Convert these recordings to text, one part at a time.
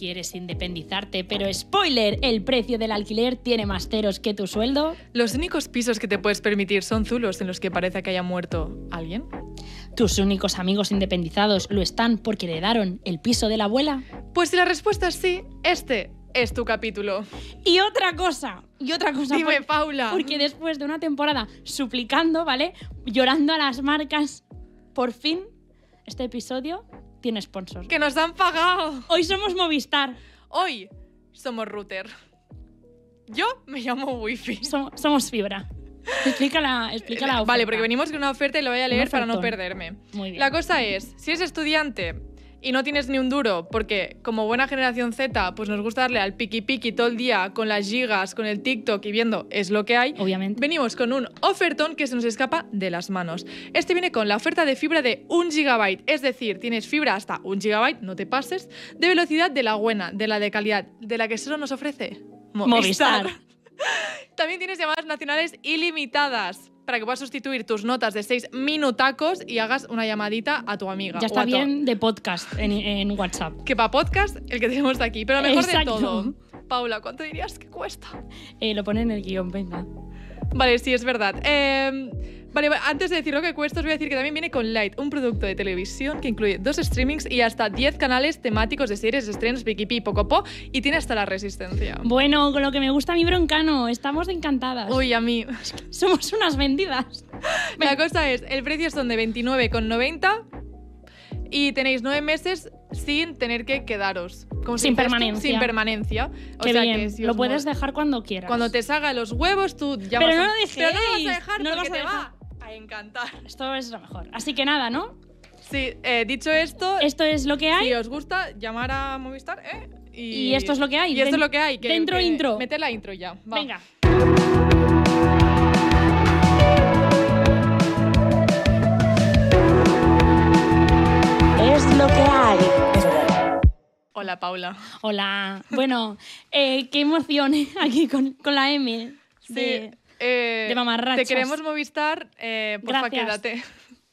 quieres independizarte, pero spoiler, el precio del alquiler tiene más ceros que tu sueldo. Los únicos pisos que te puedes permitir son zulos en los que parece que haya muerto alguien. ¿Tus únicos amigos independizados lo están porque le daron el piso de la abuela? Pues si la respuesta es sí, este es tu capítulo. Y otra cosa, y otra cosa. Paula. Porque después de una temporada suplicando, ¿vale? Llorando a las marcas, por fin, este episodio tiene sponsor. ¡Que nos han pagado! Hoy somos Movistar. Hoy somos router. Yo me llamo wifi. fi somos fibra. Explícala, la, Vale, porque venimos con una oferta y lo voy a leer para no perderme. La cosa es, si es estudiante y no tienes ni un duro, porque como buena generación Z, pues nos gusta darle al piqui piqui todo el día con las gigas, con el TikTok y viendo es lo que hay. Obviamente. Venimos con un ofertón que se nos escapa de las manos. Este viene con la oferta de fibra de un gigabyte, es decir, tienes fibra hasta un gigabyte, no te pases, de velocidad de la buena, de la de calidad, de la que solo nos ofrece Movistar. También tienes llamadas nacionales ilimitadas para que puedas sustituir tus notas de seis minutacos y hagas una llamadita a tu amiga. Ya está bien de podcast en, WhatsApp. Que para podcast, el que tenemos aquí. Pero mejor de todo. Paula, ¿cuánto dirías que cuesta? Eh, lo pone en el guión, venga. Vale, sí, es verdad. Eh, Vale, antes de decir lo que cuesta, os voy a decir que también viene con Light, un producto de televisión que incluye dos streamings y hasta 10 canales temáticos de series, estrenos, y pocopó, y tiene hasta la resistencia. Bueno, con lo que me gusta a mi broncano, estamos encantadas. Uy, a mí. Somos unas vendidas. La cosa es, el precio son de 29,90 y tenéis 9 meses sin tener que quedaros. sin permanencia. Sin permanencia. lo puedes dejar cuando quieras. Cuando te salga los huevos, tú ya Pero no lo no lo vas a dejar no va encantar. Esto es lo mejor. Así que nada, ¿no? Sí, eh, dicho esto. Esto es lo que hay. Si os gusta, llamar a Movistar, ¿eh? Y, esto es lo que hay. Y esto es lo que hay. Que, dentro intro. Mete la intro ya. Venga. Es lo que hay. Hola Paula. Hola. Bueno, eh, qué emoción aquí con, la M. Sí, eh, de mamarrachas. Te queremos Movistar, eh, porfa, quédate.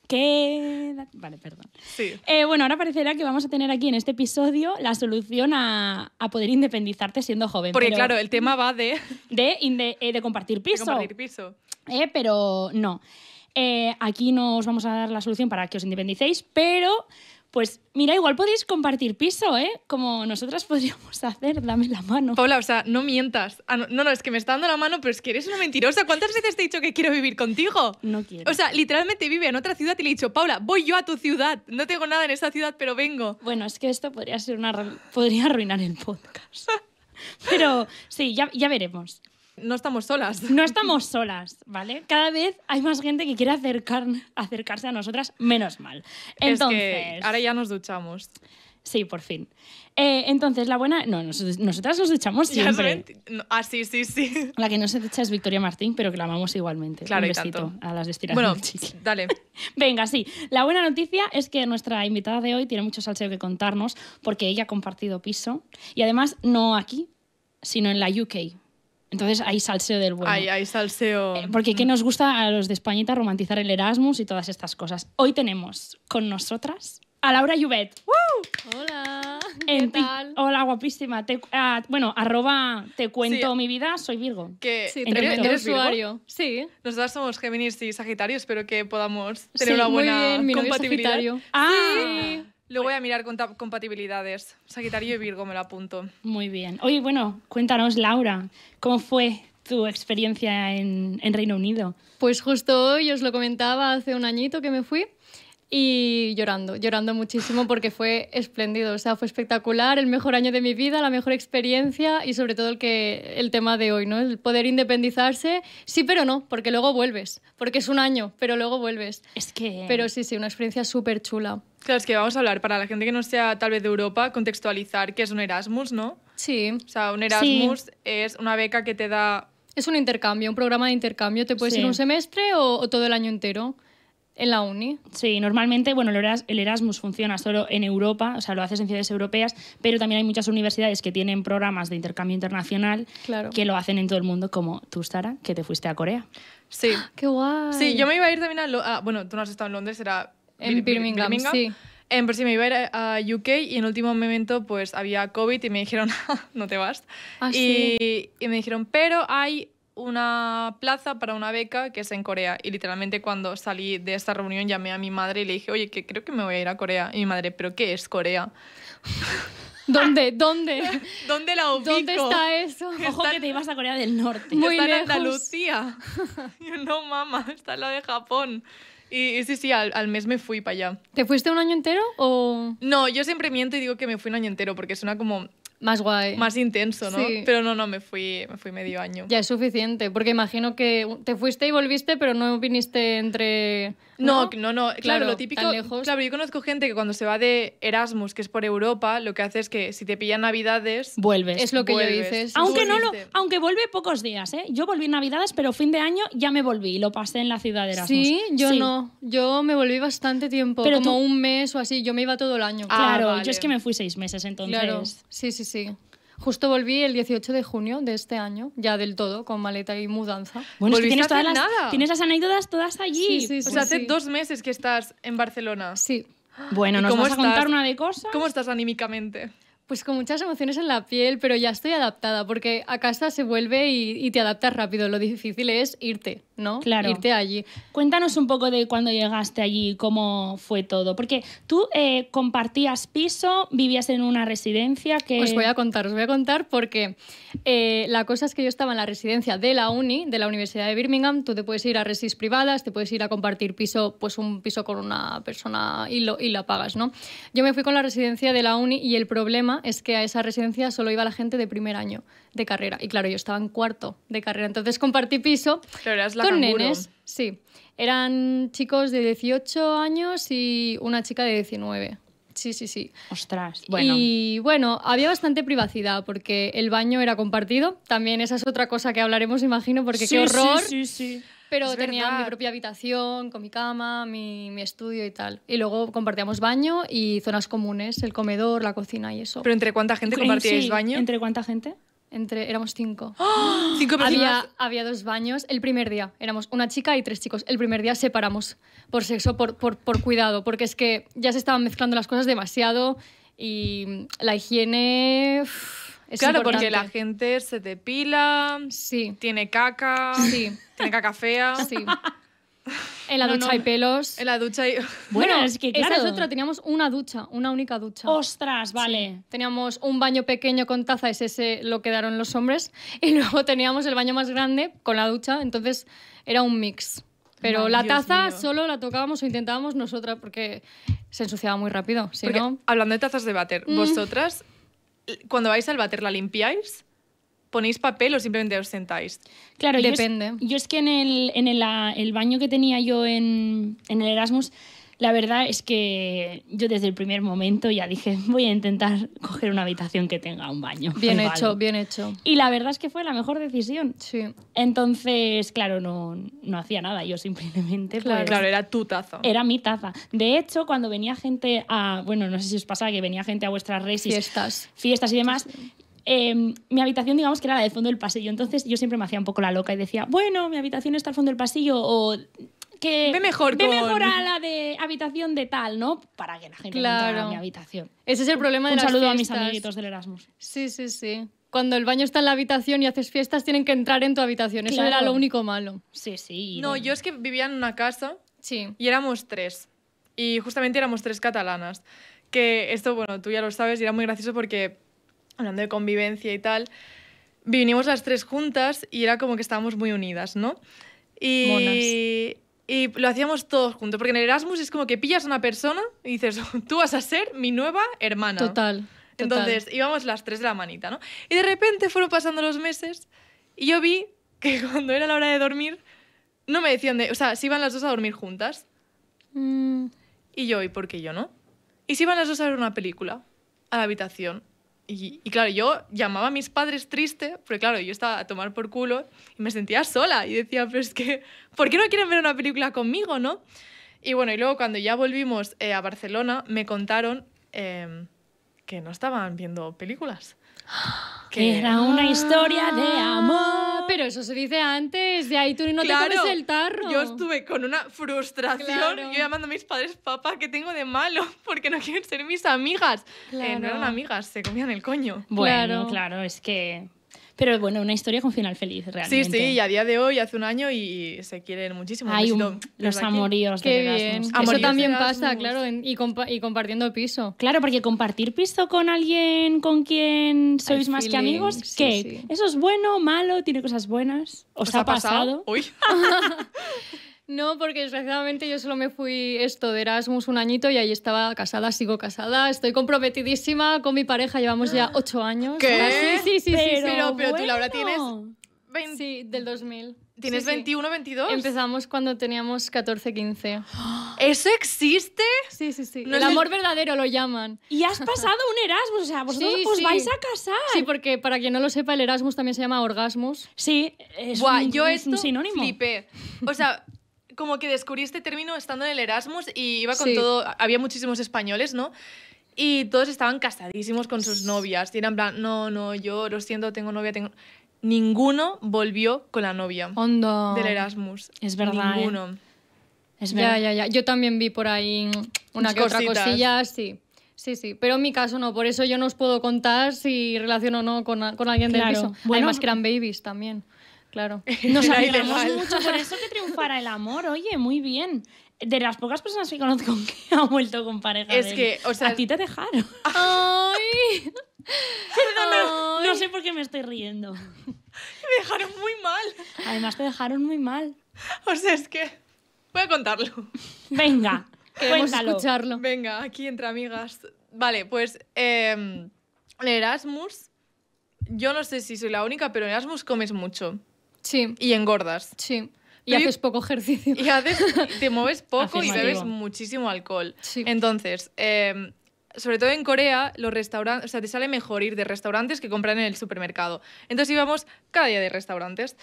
Quédate. Vale, perdón. Sí. Eh, bueno, ahora parecerá que vamos a tener aquí en este episodio la solución a, poder independizarte siendo joven. Porque claro, el tema va de... De, de compartir piso. De compartir piso. pero no. aquí no os vamos a dar la solución para que os independicéis, pero pues mira, igual podéis compartir piso, ¿eh? Como nosotras podríamos hacer, dame la mano. Paula, o sea, no mientas. Ah, no, no, es que me está dando la mano, pero es que eres una mentirosa. ¿Cuántas veces te he dicho que quiero vivir contigo? No quiero. O sea, literalmente vive en otra ciudad y le he dicho, Paula, voy yo a tu ciudad. No tengo nada en esa ciudad, pero vengo. Bueno, es que esto podría ser una... podría arruinar el podcast. pero sí, ya, ya veremos. No estamos solas. No estamos solas, ¿vale? Cada vez hay más gente que quiere acercarse a nosotras, menos mal. Entonces, es que ahora ya nos duchamos. Sí, por fin. Eh, entonces, la buena. No, nosotras nos duchamos siempre. ah, sí, sí, sí. La que no se ducha es Victoria Martín, pero que la amamos igualmente. Claro, Un besito a las Bueno, dale. Venga, sí. La buena noticia es que nuestra invitada de hoy tiene mucho salseo que contarnos porque ella ha compartido piso y además no aquí, sino en la UK. Entonces hay salseo del bueno. Hay, salseo. Eh, porque ¿qué nos gusta a los de Españita romantizar el Erasmus y todas estas cosas? Hoy tenemos con nosotras a Laura Jubet. ¡Woo! Hola. ¿Qué tal? Hola, guapísima. Ah, bueno, arroba te cuento mi vida, soy Virgo. Que sí, ¿Eres, usuario. Sí. Nosotras somos Géminis y Sagitarios, espero que podamos tener una buena muy bien, mi compatibilidad. Ah. Lo voy a mirar con compatibilidades. Sagitario y Virgo me lo apunto. Muy bien. Oye, bueno, cuéntanos, Laura, ¿cómo fue tu experiencia en, en Reino Unido? Pues justo hoy os lo comentaba hace un añito que me fui y llorando, llorando muchísimo porque fue espléndido, o sea, fue espectacular, el mejor año de mi vida, la mejor experiencia y sobre todo el que el tema de hoy, ¿no? El poder independizarse, sí, pero no, porque luego vuelves, porque es un año, pero luego vuelves. Es que Pero sí, sí, una experiencia súper chula. Claro, es que vamos a hablar para la gente que no sea tal vez de Europa, contextualizar qué es un Erasmus, ¿no? Sí. O sea, un Erasmus es una beca que te da es un intercambio, un programa de intercambio. Te puedes ir un semestre o, todo el año entero en la uni. Sí, normalmente, bueno, el Erasmus funciona solo en Europa, o sea, lo haces en ciudades europeas, pero también hay muchas universidades que tienen programas de intercambio internacional que lo hacen en todo el mundo, como tú, Sara, que te fuiste a Corea. Sí. ¡Qué guay! Sí, yo me iba a ir también a, Bueno, tú no has estado en Londres, era... En Birmingham, sí. En, pero sí, me iba a ir a UK y en último momento pues había COVID y me dijeron, no te vas. Ah, y, sí. y me dijeron, pero hay una plaza para una beca que es en Corea. Y literalmente cuando salí de esta reunión llamé a mi madre y le dije, oye, que creo que me voy a ir a Corea. Y mi madre, ¿pero qué es Corea? ¿Dónde? ¿Dónde? ¿Dónde la ubico? ¿Dónde está eso? Ojo que te ibas a Corea del Norte. Muy está en Andalucía. no, mamá, está en la de Japón. Y, sí, sí, al, mes me fui para allá. ¿Te fuiste un año entero o...? No, yo siempre miento y digo que me fui un año entero porque suena como más guay. Más intenso, ¿no? Pero no, no, me fui, me fui medio año. Ya es suficiente, porque imagino que te fuiste y volviste, pero no viniste entre... No, no, no, claro, lo típico... Claro, yo conozco gente que cuando se va de Erasmus, que es por Europa, lo que hace es que si te pillan Navidades... Vuelves. Es lo que yo dices. Aunque no lo, aunque vuelve pocos días, ¿eh? Yo volví Navidades, pero fin de año ya me volví y lo pasé en la ciudad de Erasmus. Sí, yo no. Yo me volví bastante tiempo, como un mes o así. Yo me iba todo el año. claro, ah, yo es que me fui seis meses entonces. Claro. Sí, sí, sí. Justo volví el 18 de junio de este año, ya del todo, con maleta y mudanza. Bueno, tienes, todas las, tienes anécdotas todas allí. o sea, hace dos meses que estás en Barcelona. Sí. Bueno, cómo a contar una de cosas? ¿Cómo estás anímicamente? Pues con muchas emociones en la piel, pero ya estoy adaptada, porque a casa se vuelve y, y te adaptas rápido. Lo difícil es irte, ¿no? Claro. Irte allí. Cuéntanos un poco de cuando llegaste allí, cómo fue todo. Porque tú eh, compartías piso, vivías en una residencia que. Os voy a contar, os voy a contar, porque eh, la cosa es que yo estaba en la residencia de la uni, de la Universidad de Birmingham. Tú te puedes ir a resis privadas, te puedes ir a compartir piso, pues un piso con una persona y, lo, y la pagas, ¿no? Yo me fui con la residencia de la uni y el problema es que a esa residencia solo iba la gente de primer año de carrera. Y claro, yo estaba en cuarto de carrera, entonces compartí piso con nenes. Sí, eran chicos de 18 años y una chica de 19. Sí, sí, sí. Ostras, Y bueno, había bastante privacidad porque el baño era compartido. También esa es otra cosa que hablaremos, imagino, porque qué horror. Sí, sí, sí. Pero tenía mi propia habitación, con mi cama, mi, mi, estudio y tal. Y luego compartíamos baño y zonas comunes, el comedor, la cocina y eso. ¿Pero entre cuánta gente compartíais baño? ¿Entre cuánta gente? Entre, éramos cinco. ¿Cinco personas? Había, había, dos baños. El primer día éramos una chica y tres chicos. El primer día separamos por sexo, por, por, cuidado, porque es que ya se estaban mezclando las cosas demasiado y la higiene claro, porque la gente se depila, sí. tiene caca, tiene caca fea. En la ducha hay pelos. En la ducha Bueno, es que claro. teníamos una ducha, una única ducha. ¡Ostras! Vale. Teníamos un baño pequeño con taza, es ese lo que los hombres. Y luego teníamos el baño más grande con la ducha, entonces era un mix. Pero la taza solo la tocábamos o intentábamos nosotras porque se ensuciaba muy rápido. Si Hablando de tazas de váter, mm. ¿vosotras cuando vais al váter, ¿la limpiáis? ¿Ponéis papel o simplemente os sentáis? Claro, depende. Yo es, que en, el, ah, baño que tenía yo en el Erasmus la verdad es que yo desde el primer momento ya dije, voy a intentar coger una habitación que tenga un baño. Bien hecho, bien hecho. Y la verdad es que fue la mejor decisión. Sí. Entonces, claro, no, no hacía nada, yo simplemente... Pues claro, claro, era tu taza. Era mi taza. De hecho, cuando venía gente a... Bueno, no sé si os pasa que venía gente a vuestras resis... Fiestas. Fiestas y demás. Em, mi habitación, digamos que era la del fondo del pasillo. Entonces yo siempre me hacía un poco la loca y decía, bueno, mi habitación está al fondo del pasillo o que ve mejor, ve mejor a la de habitación de tal, ¿no? Para que la gente claro. a mi habitación. Ese es el problema de Un saludo a mis amiguitos del Erasmus. Sí, sí, sí. Cuando el baño está en la habitación y haces fiestas, tienen que entrar en tu habitación. Eso era lo único malo. Sí, sí. No, yo es que vivía en una casa sí. y éramos tres. Y justamente éramos tres catalanas. Que esto, bueno, tú ya lo sabes y era muy gracioso porque, hablando de convivencia y tal, vinimos las tres juntas y era como que estábamos muy unidas, ¿no? Y... Y lo hacíamos todos juntos, porque en Erasmus es como que pillas a una persona y dices, tú vas a ser mi nueva hermana. Total. Entonces íbamos las tres de la manita, ¿no? Y de repente fueron pasando los meses y yo vi que cuando era la hora de dormir, no me decían de. O sea, si iban las dos a dormir juntas. Mm. Y yo, ¿y por qué yo no? Y si iban las dos a ver una película a la habitación. Y, claro, yo llamaba a mis padres triste, porque claro, yo estaba a tomar por culo y me sentía sola y decía, pero es que, ¿por qué no quieren ver una película conmigo, no? Y bueno, y luego cuando ya volvimos eh, a Barcelona, me contaron em, que no estaban viendo películas. Que era una historia de amor. Pero eso se dice antes, de ahí tú no te comes el tarro. Yo estuve con una frustración, yo llamando a mis padres, papá, que tengo de malo? Porque no quieren ser mis amigas. Eh, no eran amigas, se comían el coño. Bueno, claro, es que pero bueno, una historia con final feliz, realmente. Sí, sí, y a día de hoy, hace un año, y se quieren muchísimo. Hay los amoríos de Eso también pasa, claro, y, compartiendo piso. Claro, porque compartir piso con alguien con quien sois más que amigos, ¿qué? ¿Eso es bueno, malo, tiene cosas buenas? ¿Os, ha pasado? pasado? Uy. No, porque desgraciadamente yo solo me fui esto de Erasmus un añito y ahí estaba casada, sigo casada, estoy comprometidísima con mi pareja, llevamos ya ocho años. ¿Qué? Ah, sí, sí, sí, pero, sí, pero, tú Laura tienes Sí, del 2000. ¿Tienes 21, 22? Empezamos cuando teníamos 14, 15. ¿Eso existe? Sí, sí, sí. el amor verdadero lo llaman. Y has pasado un Erasmus, o sea, vosotros os vais a casar. Sí, porque para quien no lo sepa, el Erasmus también se llama orgasmus. Sí, es, Buah, yo es un sinónimo. Flipé. O sea, como que descubrí este término estando en el Erasmus y iba con todo, había muchísimos españoles, ¿no? Y todos estaban casadísimos con sus novias. Y eran plan, no, no, yo lo siento, tengo novia, tengo... Ninguno volvió con la novia del Erasmus. Es verdad. ¿eh? Ninguno. Es verdad. Ya, ya, ya. Yo también vi por ahí una que otra cosilla, sí. Sí, sí, pero en mi caso no, por eso yo no os puedo contar si relaciono o no con, alguien del piso. Bueno, Además que eran babies también. Claro. Nos alegramos mucho por eso que triunfara el amor. Oye, muy bien. De las pocas personas que conozco que ha vuelto con pareja. Es que, o sea. A ti te dejaron. ¡Ay! Perdona, no sé por qué me estoy riendo. Te dejaron muy mal. Además, te dejaron muy mal. O sea, es que. Voy a contarlo. Venga, queremos a escucharlo. Venga, aquí entre amigas. Vale, pues. Em, Erasmus. Yo no sé si soy la única, pero en Erasmus comes mucho. Sí. Y engordas. Sí. Y haces poco ejercicio. Y haces, te mueves poco y bebes muchísimo alcohol. Entonces, em, sobre todo en Corea, los restaurantes, o sea, te sale mejor ir de restaurantes que comprar en el supermercado. Entonces íbamos cada día de restaurantes.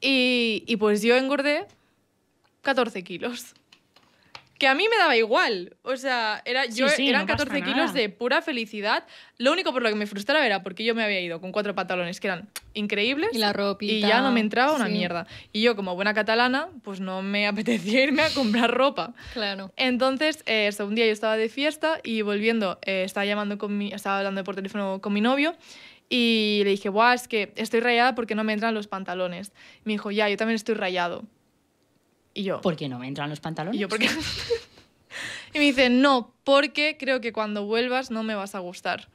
Y, y pues yo engordé 14 kilos que a mí me daba igual. O sea, era, yo, eran 14 kilos de pura felicidad. Lo único por lo que me frustraba era porque yo me había ido con cuatro pantalones que eran increíbles. Y la ropa Y ya no me entraba una mierda. Y yo, como buena catalana, pues no me apetecía irme a comprar ropa. Claro. Entonces, eh, un día yo estaba de fiesta y volviendo, eh, estaba llamando con mi, estaba hablando por teléfono con mi novio y le dije, guau, es que estoy rayada porque no me entran los pantalones. me dijo, ya, yo también estoy rayado. Y yo. ¿Por qué no me entran los pantalones? Y yo, y me dice, no, porque creo que cuando vuelvas no me vas a gustar.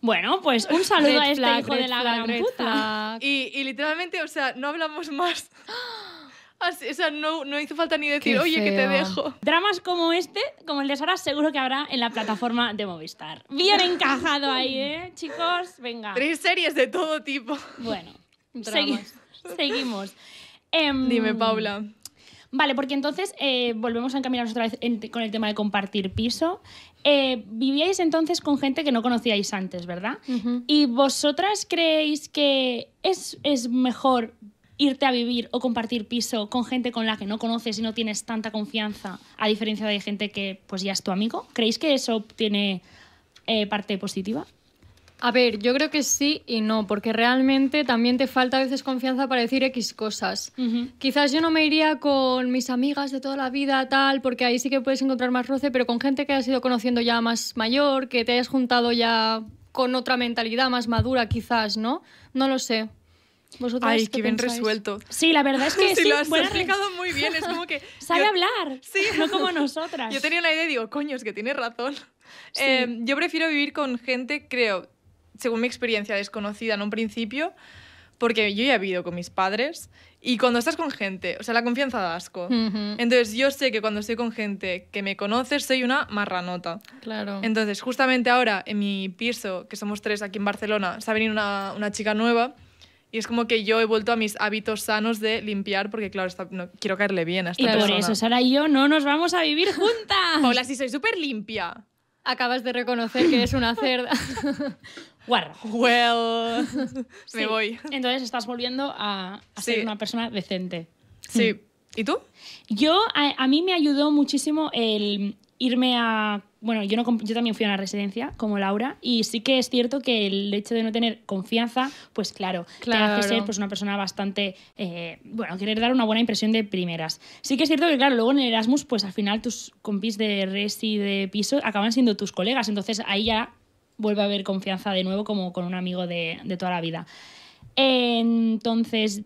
Bueno, pues un saludo a este hija hijo de la gran puta. Y, y, literalmente, o sea, no hablamos más. Así, o sea, no, no, hizo falta ni decir, oye, que te dejo. Dramas como este, como el de Sara, seguro que habrá en la plataforma de Movistar. Bien encajado ahí, ¿eh? Chicos, venga. Tres series de todo tipo. Bueno, seguimos. Em, Dime, Paula. Vale, porque entonces eh, volvemos a encaminarnos otra vez con el tema de compartir piso. Eh, vivíais entonces con gente que no conocíais antes, ¿verdad? ¿Y vosotras creéis que es, mejor irte a vivir o compartir piso con gente con la que no conoces y no tienes tanta confianza, a diferencia de gente que pues ya es tu amigo? ¿Creéis que eso tiene eh, parte positiva? A ver, yo creo que sí y no, porque realmente también te falta a veces confianza para decir X cosas. Quizás yo no me iría con mis amigas de toda la vida, tal, porque ahí sí que puedes encontrar más roce, pero con gente que has ido conociendo ya más mayor, que te hayas juntado ya con otra mentalidad más madura, quizás, ¿no? No lo sé. vosotros Ay, qué, bien resuelto. Sí, la verdad es que sí, lo has explicado muy bien. Es como que. Sabe hablar. No como nosotras. Yo tenía la idea y digo, coño, es que tienes razón. Em, yo prefiero vivir con gente, creo, según mi experiencia, desconocida en un principio, porque yo ya he vivido con mis padres y cuando estás con gente, o sea, la confianza da asco. Entonces yo sé que cuando estoy con gente que me conoce, soy una marranota. Claro. Entonces, justamente ahora en mi piso, que somos tres aquí en Barcelona, se ha venido una, chica nueva. Y es como que yo he vuelto a mis hábitos sanos de limpiar, porque claro, no, quiero caerle bien a esta y persona. Y por eso Sara y yo no nos vamos a vivir juntas. Hola, si soy súper limpia. Acabas de reconocer que eres una cerda. guarra. Well, me voy. Entonces estás volviendo a, ser una persona decente. Sí. Mm. ¿Y tú? Yo, a, mí me ayudó muchísimo el irme a... Bueno, yo, no, yo también fui a una residencia, como Laura, y sí que es cierto que el hecho de no tener confianza, pues claro, claro. te hace ser pues, una persona bastante... Eh, bueno, querer dar una buena impresión de primeras. Sí que es cierto que, claro, luego en Erasmus, pues al final tus compis de res y de piso acaban siendo tus colegas, entonces ahí ya vuelve a haber confianza de nuevo como con un amigo de, de toda la vida. Entonces,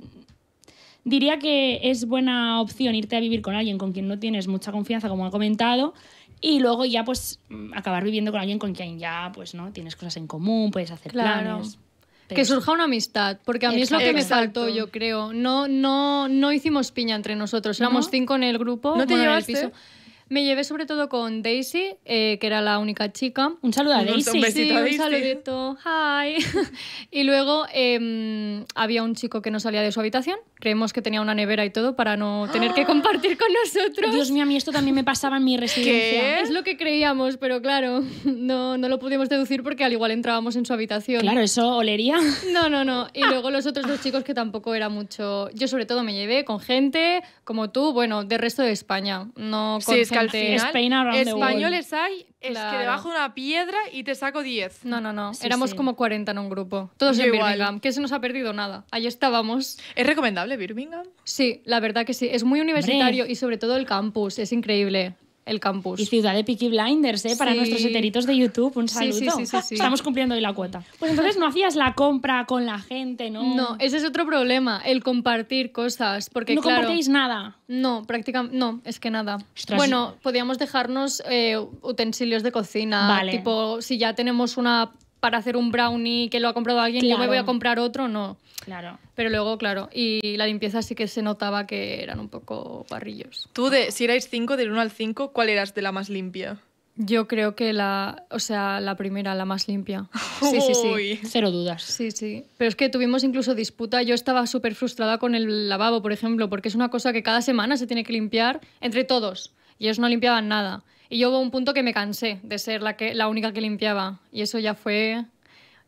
diría que es buena opción irte a vivir con alguien con quien no tienes mucha confianza, como ha comentado, y luego ya pues acabar viviendo con alguien con quien ya pues no tienes cosas en común, puedes hacer planes. Que surja una amistad, porque a mí es lo que me saltó, yo creo. No, no, no hicimos piña entre nosotros, éramos cinco en el grupo, ¿No te piso. Me llevé sobre todo con Daisy, eh, que era la única chica. Un saludo a Daisy. Un, besito a Daisy. un saludito. Hi. y luego em, había un chico que no salía de su habitación. Creemos que tenía una nevera y todo para no tener que compartir con nosotros. Dios mío, a mí esto también me pasaba en mi residencia. Es lo que creíamos, pero claro, no, no lo pudimos deducir porque al igual entrábamos en su habitación. Claro, eso olería. No, no, no. Y luego los otros dos chicos que tampoco era mucho. Yo sobre todo me llevé con gente como tú, bueno, del resto de España. No con españoles hay, es que debajo de una piedra y te saco 10. No, no, no. Éramos como 40 en un grupo. Todos en Birmingham, que se nos ha perdido nada. Allí estábamos. ¿Es recomendable Birmingham? Sí, la verdad que sí. Es muy universitario y sobre todo el campus. Es increíble el campus. Y Ciudad de Peaky Blinders, ¿eh? Para nuestros heteritos de YouTube, un saludo. Sí, Estamos cumpliendo hoy la cuota. Pues entonces no hacías la compra con la gente, ¿no? No, ese es otro problema, el compartir cosas, porque No compartíais nada. No, prácticamente, no, es que nada. Bueno, podíamos dejarnos eh, utensilios de cocina, vale. tipo, si ya tenemos una para hacer un brownie que lo ha comprado alguien, yo me voy a comprar otro, no. Claro. Pero luego, claro, y la limpieza sí que se notaba que eran un poco parrillos. Tú, de, si erais cinco, del uno al cinco, ¿cuál eras de la más limpia? Yo creo que la, o sea, la primera, la más limpia. Sí, sí, sí. Cero dudas. Sí, sí. Pero es que tuvimos incluso disputa. Yo estaba súper frustrada con el lavabo, por ejemplo, porque es una cosa que cada semana se tiene que limpiar entre todos. Y ellos no limpiaban nada. Y yo hubo un punto que me cansé de ser la, que, la única que limpiaba. Y eso ya fue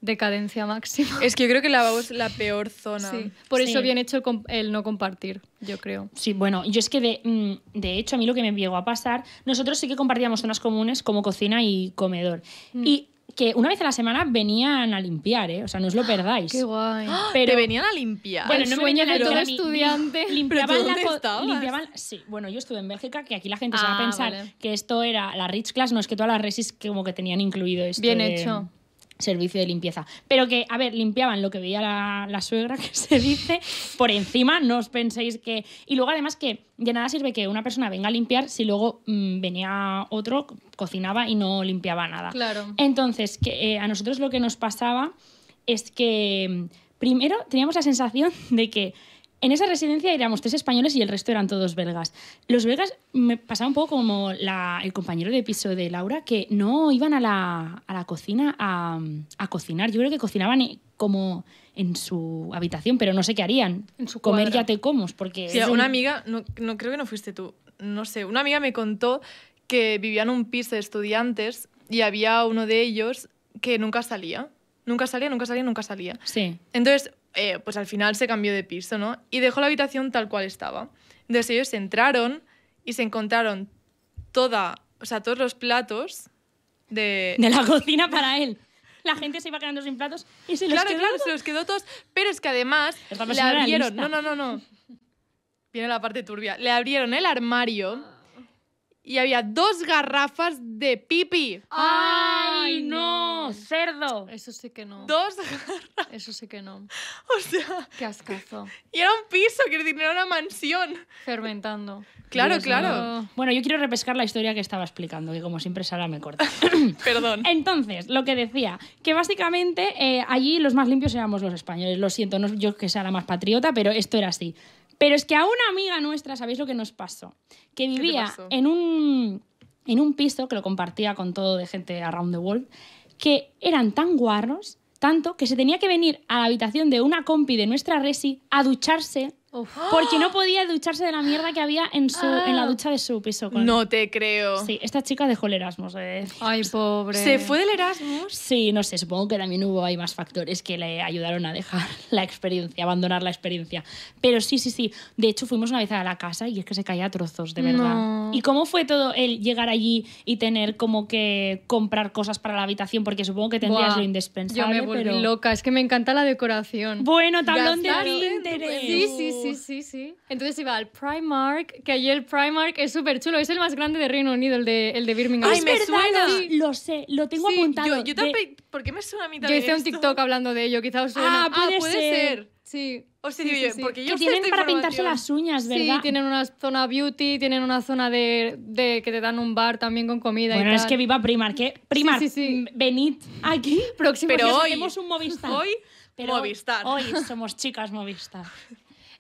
decadencia máxima. Es que yo creo que la la peor zona. Sí. Por eso bien hecho el, no compartir, yo creo. Sí, bueno, yo es que de, mm, de, hecho a mí lo que me llegó a pasar, nosotros sí que compartíamos zonas comunes como cocina y comedor. Mm. Y que una vez a la semana venían a limpiar, ¿eh? O sea, no os lo perdáis. ¡Qué guay! ¡Ah! Pero, ¿Te venían a limpiar? Bueno, no me venían a todo estudiante. Limpiaban la... limpiaban, sí, bueno, yo estuve en Bélgica, que aquí la gente se va a ah, pensar que esto era la Rich Class, no es que todas las resis como que tenían incluido esto. Bien hecho servicio de limpieza. Pero que, a ver, limpiaban lo que veía la, suegra, que se dice, por encima, no os penséis que... Y luego además que de nada sirve que una persona venga a limpiar si luego mm, venía otro, cocinaba y no limpiaba nada. Claro. Entonces, que, eh, a nosotros lo que nos pasaba es que mm, primero teníamos la sensación de que en esa residencia éramos tres españoles y el resto eran todos belgas. Los belgas me pasaba un poco como el compañero de piso de Laura, que no iban a la, a la cocina a, a, cocinar. Yo creo que cocinaban eh, como en su habitación, pero no sé qué harían. En su Comer ya te comos, porque... Sí, una amiga, no, no creo que no fuiste tú, no sé, una amiga me contó que vivían un piso de estudiantes y había uno de ellos que nunca salía. Nunca salía, nunca salía, nunca salía. Sí. Entonces, eh, pues al final se cambió de piso, ¿no? Y dejó la habitación tal cual estaba. Entonces ellos entraron y se encontraron toda, o sea, todos los platos de... De la cocina para él la gente se iba quedando sin platos y se se los quedó todos. Pero es que además le abrieron. No, no, no, no. Viene la parte turbia. Le abrieron el armario y había dos garrafas de pipi. ¡Ay, no! ¡Cerdo! Eso sí que no. Dos garrafas. Eso sí que no. O sea. Qué ascazo. Y era un piso, que decir, era una mansión. Fermentando. Claro, claro. Bueno, yo quiero repescar la historia que estaba explicando, que como siempre Sara me corta. Perdón. Entonces, lo que decía, que básicamente eh, allí los más limpios éramos los españoles. Lo siento, no yo que sea más patriota, pero esto era así. Pero es que a una amiga nuestra, ¿sabéis lo que nos pasó? Que vivía en un, en un piso que lo compartía con todo de gente around the world, que eran tan guarros, tanto que se tenía que venir a la habitación de una compi de nuestra resi a ducharse porque no podía ducharse de la mierda que había en, su, en la ah. ducha de su piso. No te creo. Sí, esta chica dejó el Erasmus. Eh. Ay, pobre. ¿Se fue del Erasmus? Sí, no sé, supongo que también hubo hay más factores que le ayudaron a dejar la experiencia, abandonar la experiencia. Pero sí, sí, sí. De hecho, fuimos una vez a la casa y es que se caía a trozos, de verdad. ¿Y cómo fue todo el llegar allí y tener como que comprar cosas para la habitación? Porque supongo que tendrías lo indispensable. Yo me volví loca, es que me encanta la decoración. Bueno, tablón de Pinterest. Sí, sí, sí sí, sí, sí. Entonces iba al Primark, que allí el Primark es súper chulo. Es el más grande de Reino Unido, el de, el de Birmingham. ¡Ay, me verdad, Lo, sé, lo tengo apuntado. Yo, también, ¿Por qué me suena a mí también Yo hice un TikTok hablando de ello, quizás os suena. Ah, ah, puede, ser. Sí. O sea, sí, yo, porque yo que tienen para pintarse las uñas, ¿verdad? Sí, tienen una zona beauty, tienen una zona de, de que te dan un bar también con comida bueno, y tal. es que viva Primark, ¿qué? ¿eh? Primark, venid aquí. Próximo Pero hoy, hacemos un Movistar. Hoy, Movistar. Hoy somos chicas Movistar.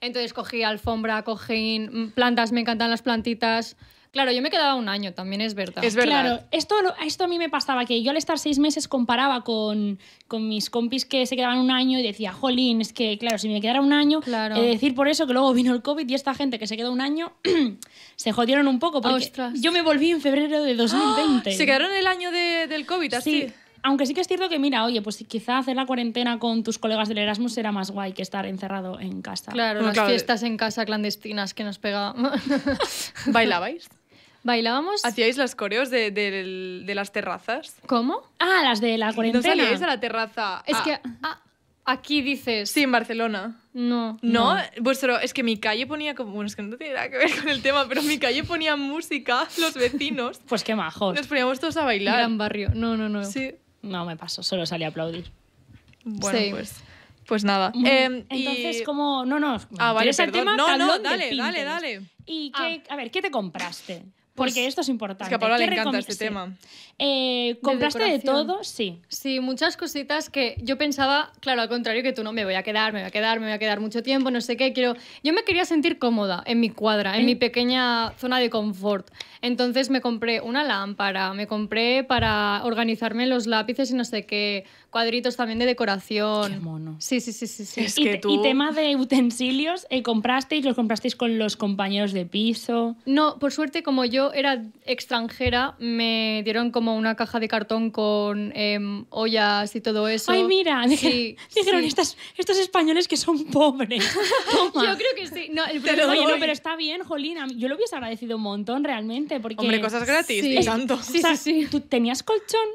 Entonces cogí alfombra, cojín, mm, plantas, me encantan las plantitas. Claro, yo me quedaba un año, también es verdad. Es verdad. Claro, esto, esto a mí me pasaba, que yo al estar seis meses comparaba con, con mis compis que se quedaban un año y decía, jolín, es que, claro, si me quedara un año, claro. decir por eso que luego vino el COVID y esta gente que se quedó un año se jodieron un poco, porque yo me volví en febrero de 2020. Se quedaron el año del COVID, así aunque sí que es cierto que, mira, oye, pues quizá hacer la cuarentena con tus colegas del Erasmus era más guay que estar encerrado en casa. Claro, no, las fiestas en casa clandestinas que nos pegábamos. ¿Bailabais? ¿Bailábamos? ¿Hacíais las coreos de, las terrazas? ¿Cómo? Ah, las de la cuarentena. ¿No salíais a la terraza? Es ah. que ah, aquí dices... Sí, en Barcelona. No, no. vuestro, es que mi calle ponía como. Bueno, es que no tiene nada que ver con el tema, pero mi calle ponía música, los vecinos. pues qué majos. Nos poníamos todos a bailar. Gran barrio. No, no, no. Sí. No, me pasó, solo salí a aplaudir. Bueno, pues. Pues nada. Em, Entonces, como. No, no. Ah, vale, tema? No, no, dale, dale, dale, ¿Y ah. qué, a ver, qué te compraste? Porque esto es importante. Es que a Paula le encanta este tema. Eh, ¿Compraste de, todo? Sí. Sí, muchas cositas que yo pensaba, claro, al contrario que tú, no me voy a quedar, me voy a quedar, me voy a quedar mucho tiempo, no sé qué, quiero... Yo me quería sentir cómoda en mi cuadra, en ¿Eh? mi pequeña zona de confort. Entonces me compré una lámpara, me compré para organizarme los lápices y no sé qué, cuadritos también de decoración. Qué mono. Sí, sí, sí, sí. sí. y, tema de utensilios, eh, ¿comprasteis? ¿Los comprasteis con los compañeros de piso? No, por suerte como yo era extranjera, me dieron como una caja de cartón con em, ollas y todo eso. Ay, mira, dijeron estos españoles que son pobres. Yo creo que sí. No, no, pero está bien, Jolina. Yo lo hubiese agradecido un montón realmente. Porque... Hombre, cosas gratis, sí. y tanto. Sí, sí, ¿Tú tenías colchón?